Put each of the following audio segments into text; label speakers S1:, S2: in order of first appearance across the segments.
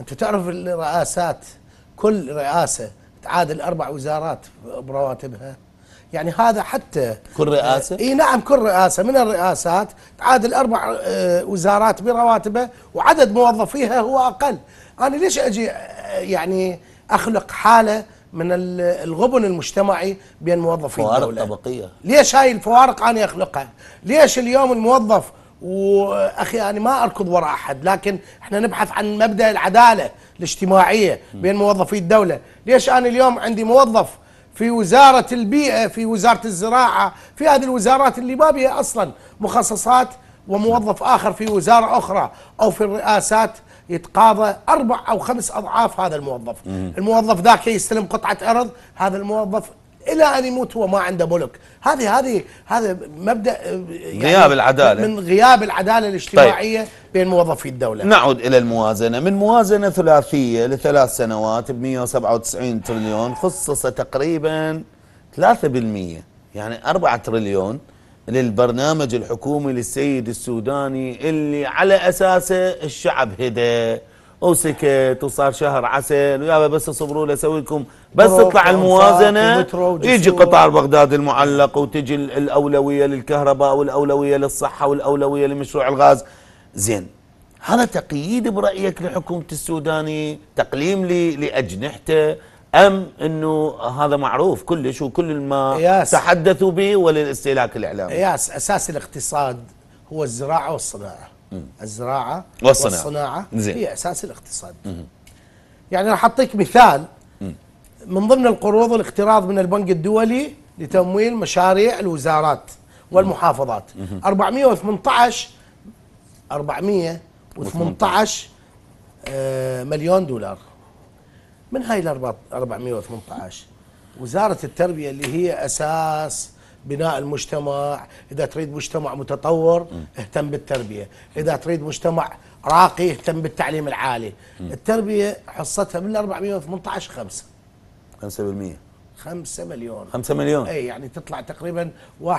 S1: انت تعرف الرئاسات كل رئاسه تعادل اربع وزارات برواتبها يعني هذا حتى كل رئاسه؟ اي نعم كل رئاسه من الرئاسات تعادل اربع آه، وزارات برواتبها وعدد موظفيها هو اقل، انا ليش اجي آه، يعني اخلق حاله من الغبن المجتمعي بين موظفي الدوله؟ فوارق طبقيه ليش هاي الفوارق انا اخلقها؟ ليش اليوم الموظف واخي يعني ما اركض وراء احد لكن احنا نبحث عن مبدا العداله الاجتماعيه بين موظفي الدوله ليش انا اليوم عندي موظف في وزاره البيئه في وزاره الزراعه في هذه الوزارات اللي ما بها اصلا مخصصات وموظف اخر في وزاره اخرى او في الرئاسات يتقاضى اربع او خمس اضعاف هذا الموظف الموظف ذاك يستلم قطعه ارض هذا الموظف الى ان يموت هو ما عنده ملك هذه هذه هذا مبدا آه، يعني غياب العداله من غياب العداله الاجتماعيه طيب. بين موظفي الدوله
S2: نعود الى الموازنه من موازنه ثلاثيه لثلاث سنوات ب 197 تريليون خصص تقريبا 3% يعني 4 تريليون للبرنامج الحكومي للسيد السوداني اللي على اساسه الشعب هدى وسكت آه، وصار شهر عسل ويابا بس صبروا لي اسوي لكم بس تطلع الموازنه يجي قطار بغداد المعلق وتجي الاولويه للكهرباء والاولويه للصحه والاولويه لمشروع الغاز زين هذا تقييد برايك لحكومه السوداني تقليم لي لاجنحته ام انه هذا معروف كلش وكل ما ياس. تحدثوا به وللاستهلاك الاعلامي
S1: ياس اساس الاقتصاد هو الزراعه والصناعه الزراعه والصناعه, والصناعة زين. هي اساس الاقتصاد يعني راح اعطيك مثال من ضمن القروض الاقتراض من البنك الدولي لتمويل مشاريع الوزارات والمحافظات 418 418 آه، مليون دولار من هاي ال 418 وزارة التربية اللي هي أساس بناء المجتمع إذا تريد مجتمع متطور اهتم بالتربية إذا تريد مجتمع راقي اهتم بالتعليم العالي التربية حصتها من 418 خمسة 5% 5 مليون 5 مليون اي يعني تطلع تقريبا 1.2%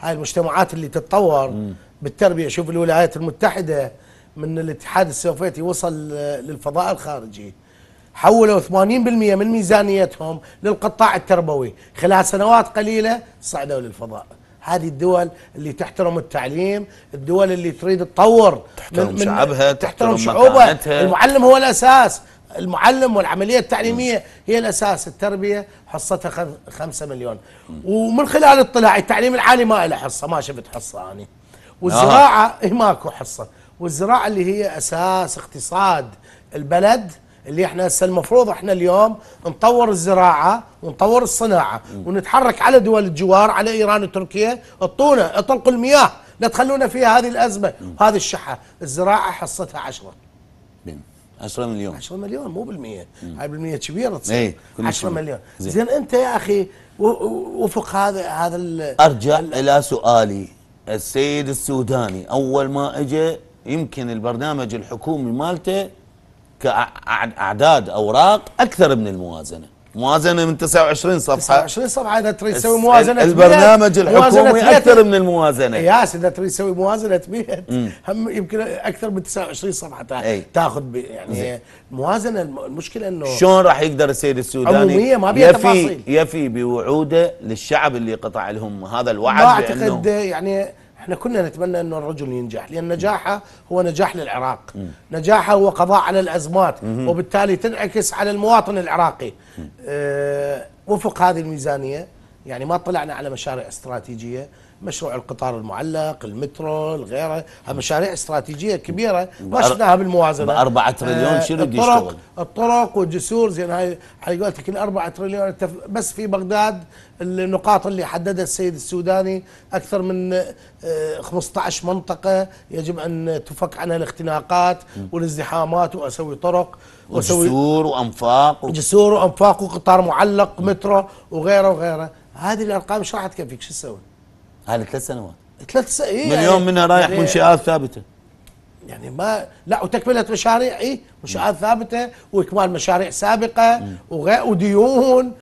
S1: هاي المجتمعات اللي تتطور م. بالتربيه شوف الولايات المتحده من الاتحاد السوفيتي وصل للفضاء الخارجي حولوا 80% من ميزانيتهم للقطاع التربوي خلال سنوات قليلة صعدوا للفضاء هذه الدول اللي تحترم التعليم الدول اللي تريد تطور تحترم من شعبها
S2: تحترم, تحترم شعوبها
S1: المعلم هو الأساس المعلم والعملية التعليمية هي الأساس التربية حصتها خمسة مليون ومن خلال اطلاعي التعليم العالي ما له حصة ما شفت حصة أنا والزراعة آه. ماكو حصة والزراعة اللي هي أساس اقتصاد البلد اللي احنا هسه المفروض احنا اليوم نطور الزراعه ونطور الصناعه ونتحرك على دول الجوار على ايران وتركيا اعطونا اطلقوا المياه لا تخلونا فيها هذه الازمه وهذه الشحه الزراعه حصتها 10 10 نعم. مليون 10 مليون مو بالمية هاي بالمية كبيرة تصير 10 إيه، مليون زين. زين انت يا اخي وفق هذا هذا ارجع
S2: الى سؤالي السيد السوداني اول ما اجى يمكن البرنامج الحكومي مالته كاعداد اوراق اكثر من الموازنه موازنه من 29 صفحه 29 صفحه إيه، اذا تريد تسوي موازنه البرنامج الحكومي اكثر من
S1: الموازنه ياس اذا تريد تسوي موازنه 100 هم يمكن اكثر من 29 صفحه تاخذ يعني موازنه المشكله انه شلون راح يقدر السيد
S2: السوداني عموميه ما بيها يفي تفاصيل يفي بوعوده للشعب اللي قطع لهم هذا الوعد ما اعتقد
S1: يعني احنا كنا نتمنى أن الرجل ينجح لأن نجاحه هو نجاح للعراق نجاحه هو قضاء على الأزمات وبالتالي تنعكس على المواطن العراقي آه، وفق هذه الميزانية يعني ما طلعنا على مشاريع استراتيجية مشروع القطار المعلق المترو غيره مشاريع استراتيجيه كبيره ما شفناها بالموازنه ب 4 تريليون آه، شنو بده يشتغل؟ الطرق والجسور زين هاي قلت ال 4 تريليون بس في بغداد النقاط اللي حددها السيد السوداني اكثر من 15 آه، منطقه يجب ان تفك عنها الاختناقات والازدحامات واسوي طرق واسوي جسور
S2: وانفاق
S1: و... جسور وانفاق وقطار معلق مترو وغيره وغيره هذه الارقام ايش راح تكفيك شو تسوي؟
S2: هذه ثلاث سنوات
S1: ثلاث س... إيه مليون يعني منها رايح يعني منشآت ثابته يعني ما لا وتكمله مشاريع اي منشآت ثابته واكمال مشاريع سابقه وغير وديون